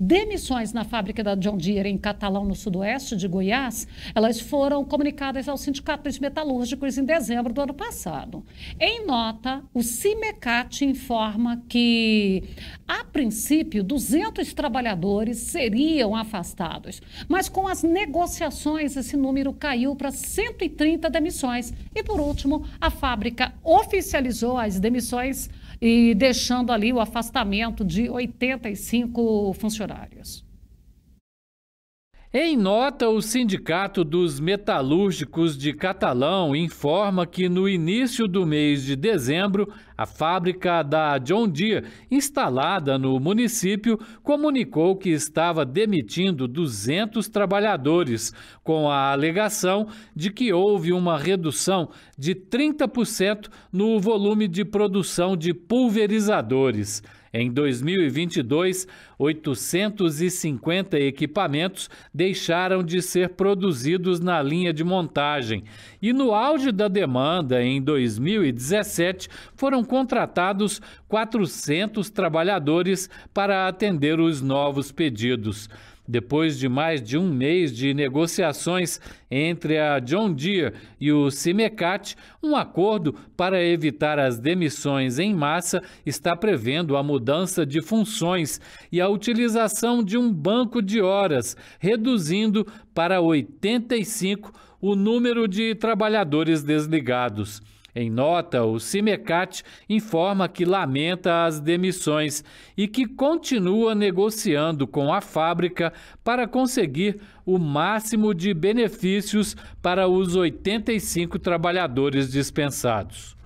demissões na fábrica da John Deere em Catalão, no sudoeste de Goiás, elas foram comunicadas ao Sindicato dos Metalúrgicos em dezembro do ano passado. Em nota, o CIMECAT informa que, a princípio, 200 trabalhadores seriam afastados, mas com as negociações esse número caiu para 130 demissões. E, por último, a fábrica oficializou as demissões e deixando ali o afastamento de 85 funcionários. Em nota, o Sindicato dos Metalúrgicos de Catalão informa que no início do mês de dezembro, a fábrica da John Deere, instalada no município, comunicou que estava demitindo 200 trabalhadores, com a alegação de que houve uma redução de 30% no volume de produção de pulverizadores. Em 2022, 850 equipamentos deixaram de ser produzidos na linha de montagem. E no auge da demanda, em 2017, foram contratados 400 trabalhadores para atender os novos pedidos depois de mais de um mês de negociações entre a John Deere e o Cimecat, um acordo para evitar as demissões em massa está prevendo a mudança de funções e a utilização de um banco de horas, reduzindo para 85 o número de trabalhadores desligados. Em nota, o CIMECAT informa que lamenta as demissões e que continua negociando com a fábrica para conseguir o máximo de benefícios para os 85 trabalhadores dispensados.